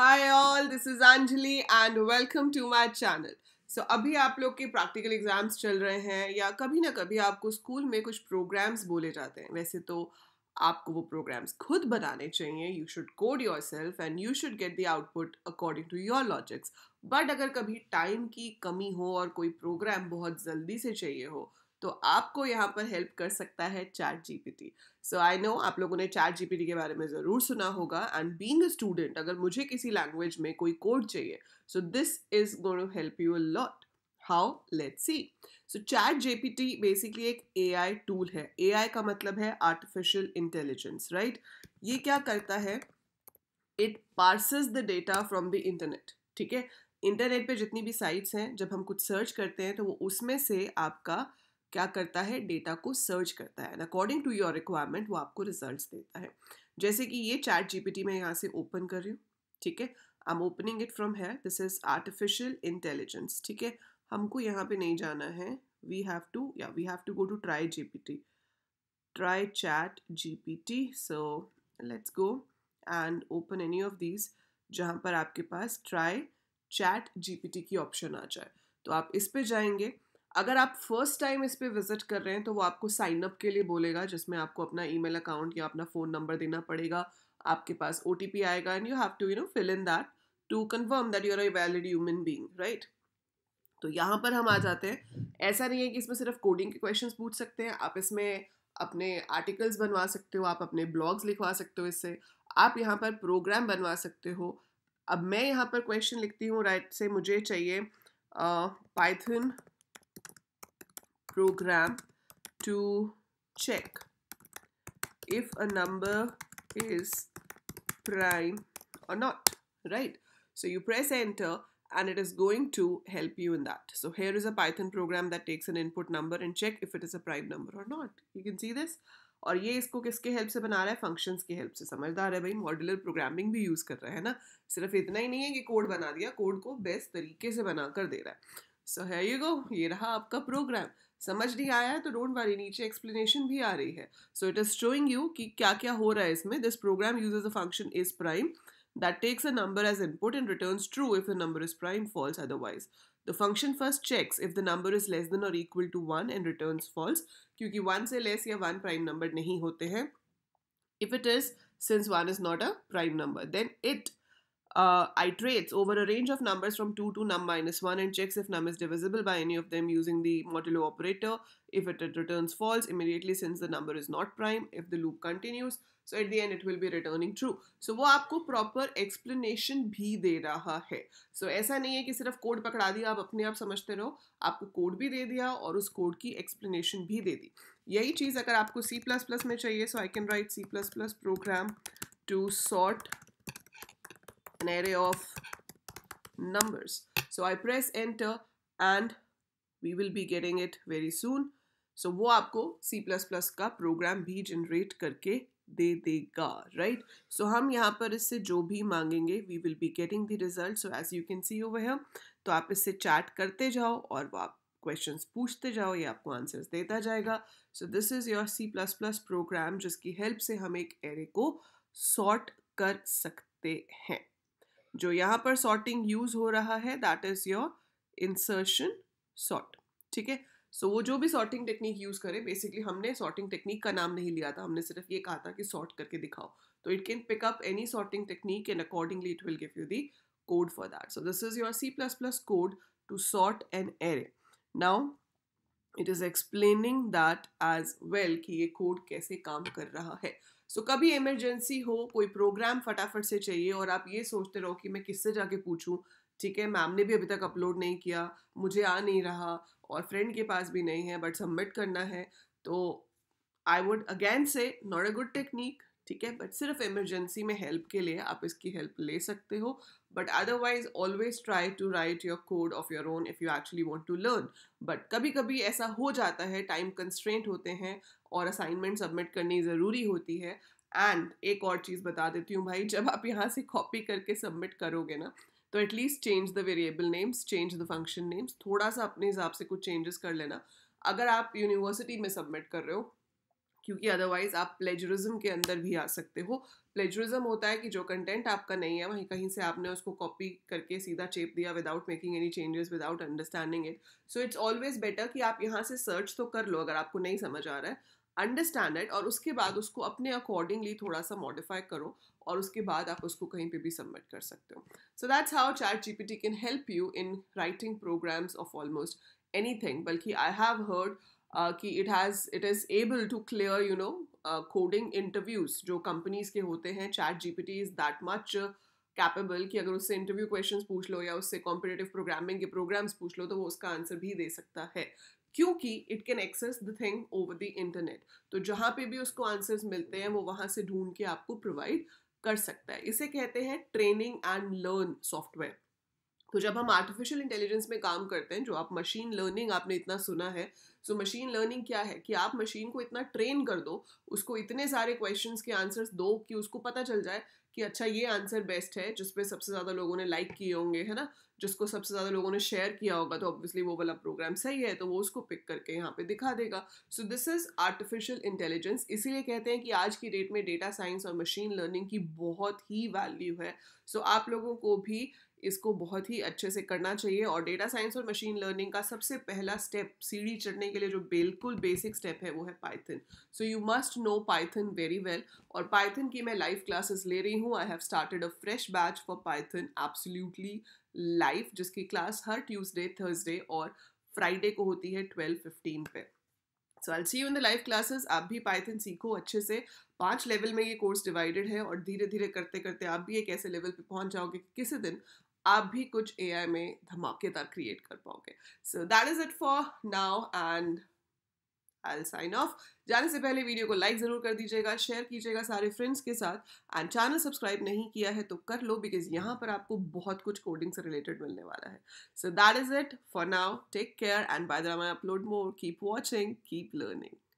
Hi all this is Anjali and welcome to my channel so अभी आप लोग के प्रैक्टिकल एग्जाम्स चल रहे हैं या कभी ना कभी आपको स्कूल में कुछ प्रोग्राम्स बोले जाते हैं वैसे तो आपको वो प्रोग्राम्स खुद बनाने चाहिए you should code yourself and you should get the output according to your logics but अगर कभी टाइम की कमी हो और कोई प्रोग्राम बहुत जल्दी से चाहिए हो तो आपको यहाँ पर हेल्प कर सकता है chat T so I know आप लोगों ने चैट टी के बारे में ज़रूर सुना होगा एंड बींग अ स्टूडेंट अगर मुझे किसी लैंग्वेज में कोई कोड चाहिए so this is go to help you a lot how let see so chat T basically एक आई टूल है ए आई का मतलब है आर्टिफिशियल इंटेलिजेंस राइट ये क्या करता है it parses the data from the internet ठीक है इंटरनेट पे जितनी भी साइट्स हैं जब हम कुछ सर्च करते हैं तो वो उसमें से आपका क्या करता है डेटा को सर्च करता है अकॉर्डिंग टू योर रिक्वायरमेंट वो आपको रिजल्ट देता है जैसे कि ये चैट जीपीटी मैं यहाँ से ओपन कर रही हूँ ठीक है I am opening it from here this is artificial intelligence ठीक है हमको यहाँ पे नहीं जाना है वी हैव टू या we have to go to try G P T try chat G P T so let's go and open any of these जहाँ पर आपके पास try chat G P T की ऑप्शन आ जाए तो आप इस पे जाएंगे अगर आप फर्स्ट टाइम इस पर विजिट कर रहे हैं तो वो आपको साइन अप के लिए बोलेगा जिसमें आपको अपना ई अकाउंट या अपना फ़ोन नंबर देना पड़ेगा आपके पास ओ आएगा and you have to you know fill in that to confirm that you are a valid human being right तो यहाँ पर हम आ जाते हैं ऐसा नहीं है कि इसमें सिर्फ कोडिंग के क्वेश्चंस पूछ सकते हैं आप इसमें अपने आर्टिकल्स बनवा सकते हो आप अपने ब्लॉग्स लिखवा सकते हो इससे आप यहाँ पर प्रोग्राम बनवा सकते हो अब मैं यहाँ पर क्वेश्चन लिखती हूँ राइट से मुझे चाहिए Python uh, program to check if a number is prime or not, right? So you press enter and it is going to help you in that. So here is a Python program that takes an input number and check if it is a prime number or not. You can see this. और ये इसको किसके help से बना रहा है functions के help से समझदार है भाई मॉड्यूलर प्रोग्रामिंग भी यूज़ कर रहा है ना सिर्फ इतना ही नहीं है कि कोड बना दिया कोड को बेस्ट तरीके से बना कर दे रहा है सो है यू गो ये रहा आपका प्रोग्राम समझ नहीं आया है तो डोंट वरी नीचे एक्सप्लेनेशन भी आ रही है so it is showing you कि क्या क्या हो रहा है इसमें this program use a function is prime that takes a number as input and return true if the number is prime false otherwise the function first checks if the number is less then और equal to one and return false क्योंकि one से less या one prime number नहीं होते हैं if it is since one is not a prime number then it uh, iterates over a range of numbers from 2 to num minus 1 and checks if num is divisible by any of them using the modulo operator. If it, returns false immediately since the number is not prime, if the loop continues, so at the end it will be returning true. So वो आपको proper explanation भी दे रहा है So ऐसा नहीं है कि सिर्फ code पकड़ा दिया आप अपने आप समझते रहो आपको code भी दे दिया और उस code की explanation भी दे दी यही चीज़ अगर आपको C++ में चाहिए so I can write C++ program to sort an array of numbers. So I press enter and we will be getting it very soon. So वो आपको C++ का प्रोग्राम भी जनरेट करके दे देगा राइट सो हम यहाँ पर इससे जो भी मांगेंगे we will be getting the result so as you can see over here तो आप इससे चैट करते जाओ और वो आप क्वेश्चन पूछते जाओ ये आपको आंसर्स देता जाएगा so this is your C plus plus program जिसकी हेल्प से हम एक एरे को सॉर्ट कर सकते हैं जो यहाँ पर सॉर्टिंग यूज हो रहा है that is your insertion sort ठीक है सो वो जो भी सॉर्टिंग टेक्निक यूज करे बेसिकली हमने सॉर्टिंग टेक्निक का नाम नहीं लिया था हमने सिर्फ ये कहा था कि सॉर्ट करके दिखाओ तो it can pick up any sorting technique and accordingly it will give you the code for that so this is your C plus plus code to sort an array now it is explaining that as well कि ये code कैसे काम कर रहा है. सो so, कभी emergency हो कोई प्रोग्राम फटाफट से चाहिए और आप ये सोचते रहो कि मैं किससे जाके पूछूं ठीक है मैम ने भी अभी तक अपलोड नहीं किया मुझे आ नहीं रहा और फ्रेंड के पास भी नहीं है बट सबमिट करना है तो I would again say not a good technique ठीक है बट सिर्फ इमरजेंसी में हेल्प के लिए आप इसकी हेल्प ले सकते हो but otherwise always try to write your code of your own if you actually want to learn but कभी कभी ऐसा हो जाता है टाइम कंस्ट्रेंट होते हैं और असाइनमेंट सबमिट करनी ज़रूरी होती है एंड एक और चीज़ बता देती हूँ भाई जब आप यहाँ से कॉपी करके सबमिट करोगे ना तो at least change the variable names change the function names थोड़ा सा अपने हिसाब से कुछ चेंजेस कर लेना अगर आप यूनिवर्सिटी में सबमिट कर रहे हो क्योंकि अदरवाइज आप प्लेजरिज्म के अंदर भी आ सकते हो प्लेजरिज्म होता है कि जो कंटेंट आपका नहीं है वहीं कहीं से आपने उसको कॉपी करके सीधा चेप दिया without making any changes without understanding it so it's always better कि आप यहाँ से सर्च तो कर लो अगर आपको नहीं समझ आ रहा है अंडरस्टैंड इट और उसके बाद उसको अपने अकॉर्डिंगली थोड़ा सा मॉडिफाई करो और उसके बाद आप उसको कहीं पे भी सबमिट कर सकते हो so that's how chat T can help you in writing programs of almost anything बल्कि आई हैव हर्ड Uh, कि it has it is able to clear you know coding interviews जो companies के होते हैं chat G P T is that much capable कि अगर उससे interview questions पूछ लो या उससे कॉम्पिटेटिव प्रोग्रामिंग के प्रोग्राम्स पूछ लो तो वो उसका आंसर भी दे सकता है क्योंकि it can access the thing over the internet तो जहाँ पे भी उसको आंसर्स मिलते हैं वो वहाँ से ढूंढ के आपको प्रोवाइड कर सकता है इसे कहते हैं ट्रेनिंग एंड लर्न सॉफ्टवेयर तो जब हम आर्टिफिशियल इंटेलिजेंस में काम करते हैं जो आप मशीन लर्निंग आपने इतना सुना है सो मशीन लर्निंग क्या है कि आप मशीन को इतना ट्रेन कर दो उसको इतने सारे क्वेश्चन के आंसर्स दो कि उसको पता चल जाए कि अच्छा ये आंसर बेस्ट है जिसपे सबसे ज़्यादा लोगों ने लाइक किए होंगे है ना जिसको सबसे ज़्यादा लोगों ने शेयर किया होगा तो ऑब्वियसली वो वाला प्रोग्राम सही है तो वो उसको पिक करके यहाँ पे दिखा देगा so this is artificial intelligence इसीलिए कहते हैं कि आज की डेट में डेटा साइंस और मशीन लर्निंग की बहुत ही वैल्यू है सो so, आप लोगों को भी इसको बहुत ही अच्छे से करना चाहिए और डेटा साइंस और मशीन लर्निंग का सबसे पहला स्टेप सीढ़ी चढ़ने के लिए जो बिल्कुल बेसिक स्टेप है वो है Python so you must know Python very well और पाइथन की मैं लाइव क्लासेस ले रही हूँ I have started a fresh batch for Python absolutely live जिसकी क्लास हर ट्यूजडे थर्सडे और फ्राइडे को होती है ट्वेल्व फिफ्टीन पे so I see you in the live classes आप भी पाइथन सीखो अच्छे से पांच लेवल में ये कोर्स डिवाइडेड है और धीरे धीरे करते करते आप भी एक ऐसे लेवल पे पहुंच जाओगे कि किसी दिन आप भी कुछ ए आई में धमाकेदार क्रिएट कर पाओगे so that is it for now and I sign off जाने से पहले वीडियो को लाइक ज़रूर कर दीजिएगा शेयर कीजिएगा सारे फ्रेंड्स के साथ एंड चैनल सब्सक्राइब नहीं किया है तो कर लो बिकॉज यहाँ पर आपको बहुत कुछ कोडिंग से रिलेटेड मिलने वाला है so that is it for now take care and bye the I upload more keep watching keep learning